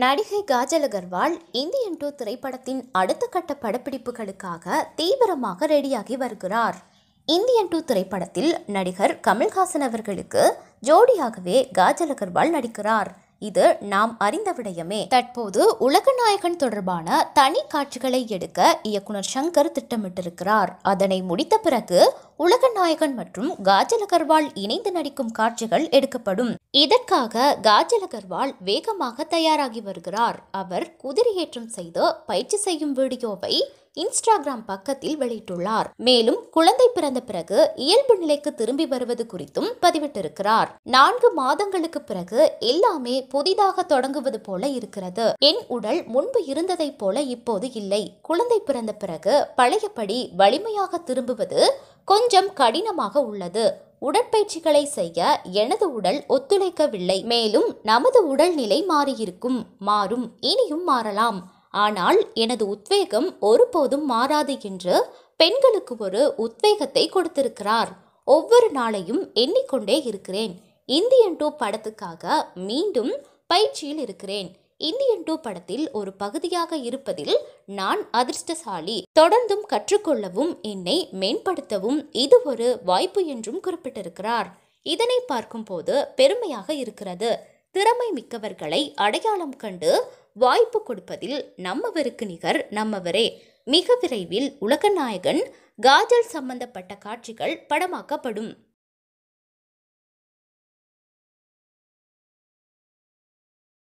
நடிகை Kajal Agarwal Indian two திரைப்படத்தின் அடுத்த கட்ட படப்பிடிப்புகளுக்காக தீவிரமாக ரெடியாகி வருகிறார் இந்தியன் டூ திரைப்படத்தில் நடிகர் கமல்ஹாசன் அவர்களுக்கு ஜோடியாகவே காஜல் அகர்வால் நடிக்கிறார் இது நாம் அறிந்த விடயமே தற்போது உலக நாயகன் தொடர்பான தனி காட்சிகளை எடுக்க இயக்குனர் சங்கர் திட்டமிட்டிருக்கிறார் அதனை முடித்த பிறகு உலக நாயகன் மற்றும் காஜல் அகர்வால் இணைந்து நடிக்கும் காட்சிகள் எடுக்கப்படும் இதற்காக காஜல் அகர்வால் வேகமாக தயாராகி வருகிறார் அவர் குதிரையேற்றம் செய்து பயிற்சி செய்யும் வீடியோவை இன்ஸ்டாகிராம் பக்கத்தில் வெளியிட்டுள்ளார் மேலும் குழந்தை பிறந்த பிறகு இயல்பு நிலைக்கு திரும்பி வருவது குறித்தும் பதிவிட்டிருக்கிறார் நான்கு மாதங்களுக்கு பிறகு எல்லாமே புதிதாக தொடங்குவது போல இருக்கிறது என் உடல் முன்பு இருந்ததை போல இப்போது இல்லை குழந்தை பிறந்த பிறகு பழையபடி வலிமையாக திரும்புவது கொஞ்சம் கடினமாக உள்ளது உடற்பயிற்சிகளை செய்ய எனது உடல் ஒத்துழைக்கவில்லை மேலும் நமது உடல்நிலை மாறியிருக்கும் மாறும் இனியும் மாறலாம் ஆனால் எனது உத்வேகம் ஒருபோதும் மாறாது என்று பெண்களுக்கு ஒரு உத்வேகத்தை கொடுத்திருக்கிறார் ஒவ்வொரு நாளையும் எண்ணிக்கொண்டே இருக்கிறேன் இந்தியன் டூ படத்துக்காக மீண்டும் பயிற்சியில் இருக்கிறேன் இந்தியன் டூ படத்தில் ஒரு பகுதியாக இருப்பதில் நான் அதிர்ஷ்டசாலி தொடர்ந்தும் கற்றுக்கொள்ளவும் என்னை மேம்படுத்தவும் இது ஒரு வாய்ப்பு என்றும் குறிப்பிட்டிருக்கிறார் இதனை பார்க்கும்போது பெருமையாக இருக்கிறது திறமை மிக்கவர்களை அடையாளம் கண்டு வாய்ப்பு கொடுப்பதில் நம்மவருக்கு நிகர் நம்மவரே மிக விரைவில் உலகநாயகன் காஜல் சம்பந்தப்பட்ட காட்சிகள் படமாக்கப்படும்